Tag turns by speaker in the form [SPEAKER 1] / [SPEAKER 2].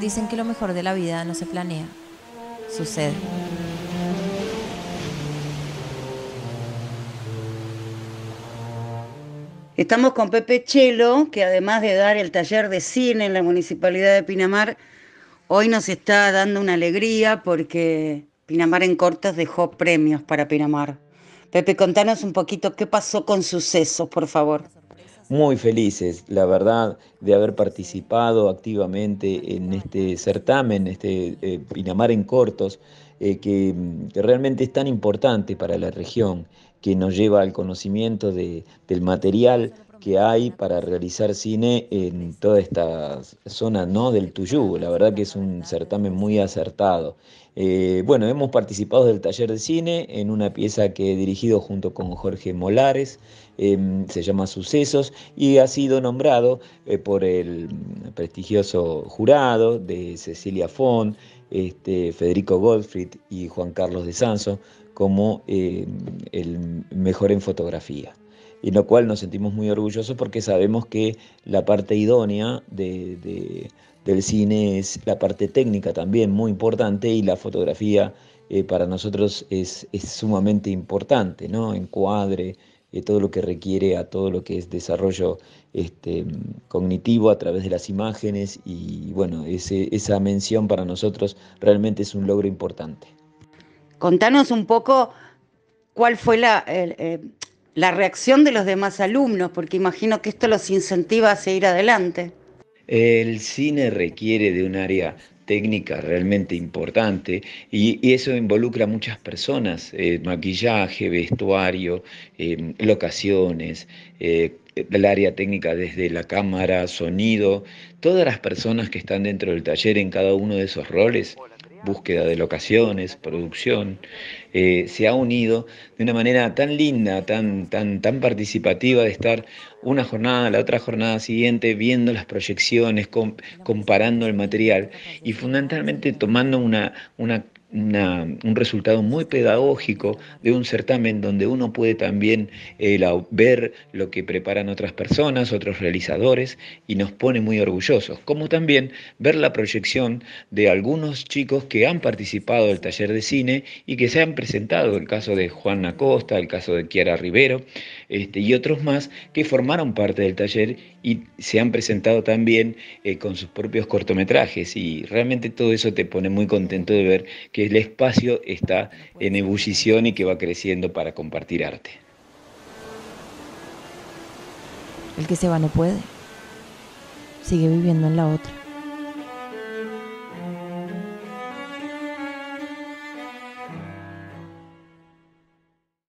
[SPEAKER 1] Dicen que lo mejor de la vida no se planea, sucede. Estamos con Pepe Chelo, que además de dar el taller de cine en la Municipalidad de Pinamar, hoy nos está dando una alegría porque Pinamar en cortas dejó premios para Pinamar. Pepe, contanos un poquito qué pasó con sucesos, por favor
[SPEAKER 2] muy felices, la verdad, de haber participado activamente en este certamen, este eh, Pinamar en Cortos, eh, mm, que realmente es tan importante para la región que nos lleva al conocimiento del material que hay para realizar cine en toda esta zona ¿no? del Tuyú. La verdad que es un certamen muy acertado. Eh, bueno, hemos participado del taller de cine en una pieza que he dirigido junto con Jorge Molares, em, se llama Sucesos, y ha sido nombrado eh, por el prestigioso jurado de Cecilia Font. Este, Federico Goldfried y Juan Carlos de Sanso como eh, el mejor en fotografía. En lo cual nos sentimos muy orgullosos porque sabemos que la parte idónea de, del cine es la parte técnica también muy importante y la fotografía eh, para nosotros es, sumamente importante, ¿no? Encuadre, eh, todo lo que requiere a todo lo que es desarrollo este, cognitivo a través de las imágenes y bueno, esa mención para nosotros realmente es un logro importante.
[SPEAKER 1] Contanos un poco cuál fue la, eh, la reacción de los demás alumnos, porque imagino que esto los incentiva a seguir adelante.
[SPEAKER 2] El cine requiere de un área técnica realmente importante y, eso involucra a muchas personas, eh, maquillaje, vestuario, eh, locaciones, eh, el área técnica desde la cámara, sonido, todas las personas que están dentro del taller en cada uno de esos roles búsqueda de locaciones, producción, eh, se ha unido de una manera tan linda, tan, tan, tan participativa de estar una jornada, la otra jornada siguiente, viendo las proyecciones, comparando el material y fundamentalmente tomando una, una un resultado muy pedagógico de un certamen donde uno puede también eh, ver lo que preparan otras personas, otros realizadores, y nos pone muy orgullosos, como también ver la proyección de algunos chicos que han participado del taller de cine y que se han presentado, el caso de Juan Acosta, el caso de Kiara Rivero, este, y otros más que formaron parte del taller y se han presentado también eh, con sus propios cortometrajes, y realmente todo eso te pone muy contento de ver que el espacio está en ebullición y que va creciendo para compartir arte.
[SPEAKER 1] El que se va no puede. Sigue viviendo en la otra.